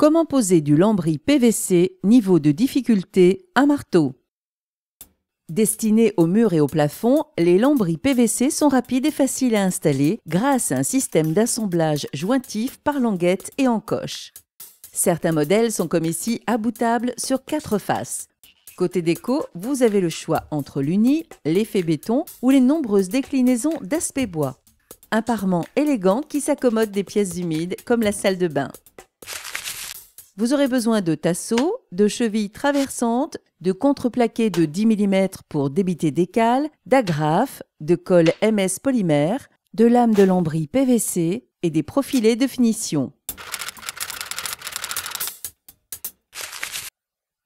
Comment poser du lambris PVC niveau de difficulté un marteau Destinés aux murs et au plafond, les lambris PVC sont rapides et faciles à installer grâce à un système d'assemblage jointif par languette et encoche. Certains modèles sont comme ici aboutables sur quatre faces. Côté déco, vous avez le choix entre l'uni, l'effet béton ou les nombreuses déclinaisons d'aspect bois. Un parement élégant qui s'accommode des pièces humides comme la salle de bain. Vous aurez besoin de tasseaux, de chevilles traversantes, de contreplaqué de 10 mm pour débiter des cales, d'agrafes, de colle MS polymère, de lames de lambris PVC et des profilés de finition.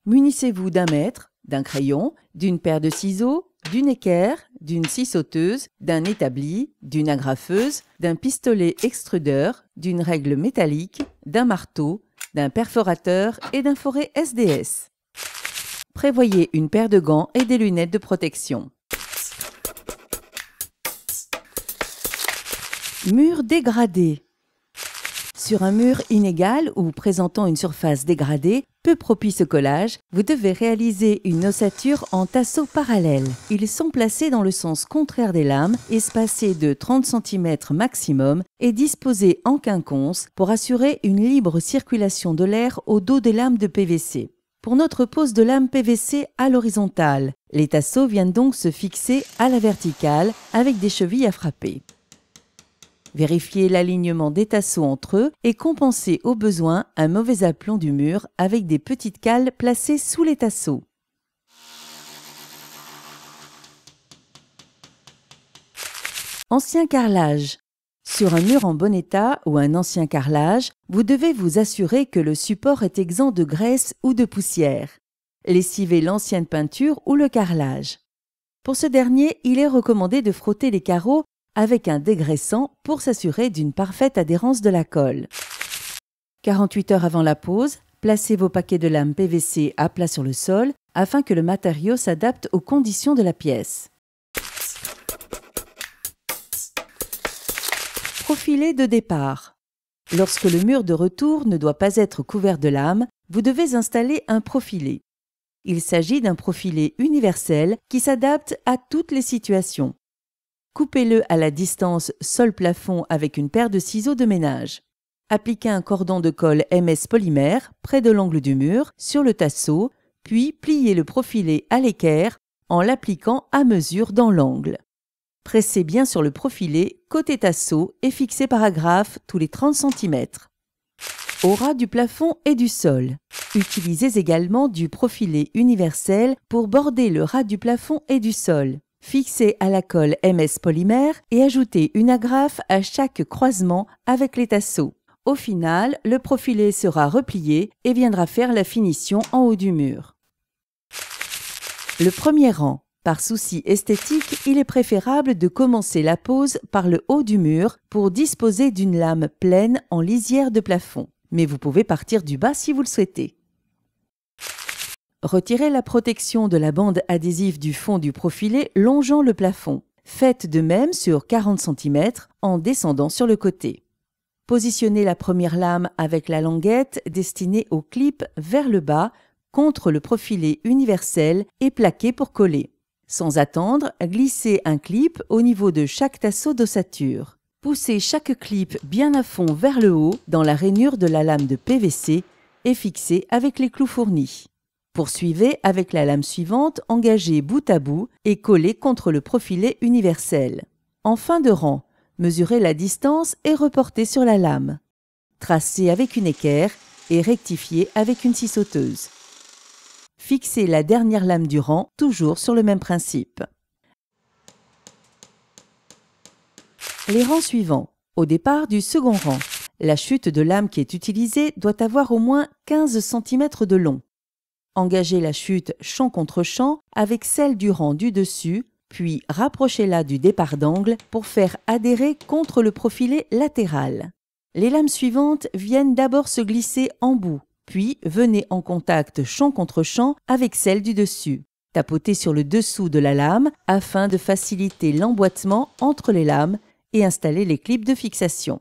Munissez-vous d'un mètre, d'un crayon, d'une paire de ciseaux, d'une équerre, d'une scie sauteuse, d'un établi, d'une agrafeuse, d'un pistolet extrudeur, d'une règle métallique, d'un marteau, d'un perforateur et d'un forêt SDS. Prévoyez une paire de gants et des lunettes de protection. Mur dégradé. Sur un mur inégal ou présentant une surface dégradée, peu propice au collage, vous devez réaliser une ossature en tasseaux parallèles. Ils sont placés dans le sens contraire des lames, espacés de 30 cm maximum et disposés en quinconce pour assurer une libre circulation de l'air au dos des lames de PVC. Pour notre pose de lame PVC à l'horizontale, les tasseaux viennent donc se fixer à la verticale avec des chevilles à frapper. Vérifiez l'alignement des tasseaux entre eux et compenser au besoin un mauvais aplomb du mur avec des petites cales placées sous les tasseaux. Ancien carrelage. Sur un mur en bon état ou un ancien carrelage, vous devez vous assurer que le support est exempt de graisse ou de poussière. Lessivez l'ancienne peinture ou le carrelage. Pour ce dernier, il est recommandé de frotter les carreaux avec un dégraissant pour s'assurer d'une parfaite adhérence de la colle. 48 heures avant la pose, placez vos paquets de lames PVC à plat sur le sol afin que le matériau s'adapte aux conditions de la pièce. Profilé de départ. Lorsque le mur de retour ne doit pas être couvert de lames, vous devez installer un profilé. Il s'agit d'un profilé universel qui s'adapte à toutes les situations. Coupez-le à la distance sol-plafond avec une paire de ciseaux de ménage. Appliquez un cordon de colle MS polymère près de l'angle du mur, sur le tasseau, puis pliez le profilé à l'équerre en l'appliquant à mesure dans l'angle. Pressez bien sur le profilé côté tasseau et fixez par tous les 30 cm. Au ras du plafond et du sol, utilisez également du profilé universel pour border le ras du plafond et du sol. Fixez à la colle MS polymère et ajoutez une agrafe à chaque croisement avec les tasseaux. Au final, le profilé sera replié et viendra faire la finition en haut du mur. Le premier rang. Par souci esthétique, il est préférable de commencer la pose par le haut du mur pour disposer d'une lame pleine en lisière de plafond. Mais vous pouvez partir du bas si vous le souhaitez. Retirez la protection de la bande adhésive du fond du profilé longeant le plafond. Faites de même sur 40 cm en descendant sur le côté. Positionnez la première lame avec la languette destinée au clip vers le bas contre le profilé universel et plaquez pour coller. Sans attendre, glissez un clip au niveau de chaque tasseau d'ossature. Poussez chaque clip bien à fond vers le haut dans la rainure de la lame de PVC et fixez avec les clous fournis. Poursuivez avec la lame suivante engagée bout à bout et collée contre le profilé universel. En fin de rang, mesurez la distance et reportez sur la lame. Tracez avec une équerre et rectifiez avec une scie sauteuse. Fixez la dernière lame du rang toujours sur le même principe. Les rangs suivants. Au départ du second rang, la chute de lame qui est utilisée doit avoir au moins 15 cm de long. Engagez la chute champ contre champ avec celle du rang du dessus, puis rapprochez-la du départ d'angle pour faire adhérer contre le profilé latéral. Les lames suivantes viennent d'abord se glisser en bout, puis venez en contact champ contre champ avec celle du dessus. Tapotez sur le dessous de la lame afin de faciliter l'emboîtement entre les lames et installer les clips de fixation.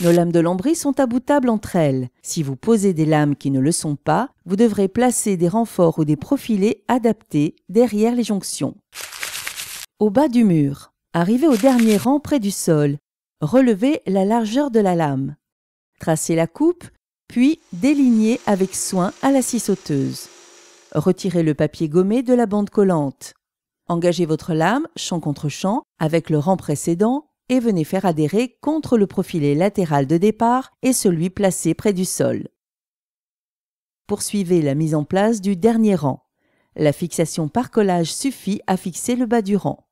Nos lames de lambris sont aboutables entre elles. Si vous posez des lames qui ne le sont pas, vous devrez placer des renforts ou des profilés adaptés derrière les jonctions. Au bas du mur, arrivez au dernier rang près du sol, relevez la largeur de la lame. Tracez la coupe, puis délignez avec soin à la scie sauteuse. Retirez le papier gommé de la bande collante. Engagez votre lame, champ contre champ, avec le rang précédent, et venez faire adhérer contre le profilé latéral de départ et celui placé près du sol. Poursuivez la mise en place du dernier rang. La fixation par collage suffit à fixer le bas du rang.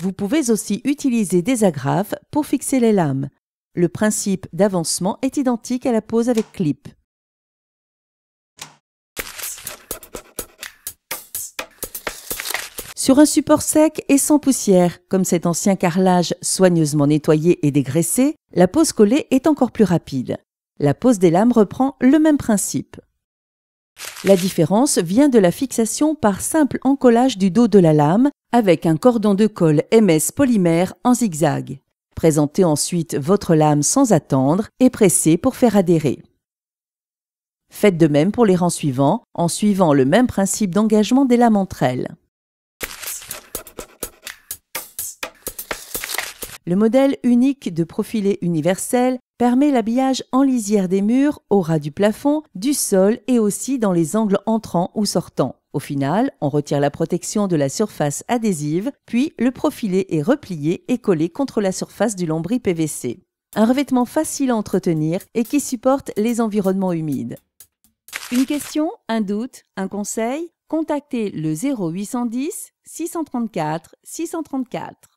Vous pouvez aussi utiliser des agrafes pour fixer les lames. Le principe d'avancement est identique à la pose avec clip. sur un support sec et sans poussière, comme cet ancien carrelage soigneusement nettoyé et dégraissé, la pose collée est encore plus rapide. La pose des lames reprend le même principe. La différence vient de la fixation par simple encollage du dos de la lame avec un cordon de colle MS polymère en zigzag. Présentez ensuite votre lame sans attendre et pressez pour faire adhérer. Faites de même pour les rangs suivants en suivant le même principe d'engagement des lames entre elles. Le modèle unique de profilé universel permet l'habillage en lisière des murs, au ras du plafond, du sol et aussi dans les angles entrants ou sortants. Au final, on retire la protection de la surface adhésive, puis le profilé est replié et collé contre la surface du lambris PVC. Un revêtement facile à entretenir et qui supporte les environnements humides. Une question, un doute, un conseil Contactez le 0810 634 634.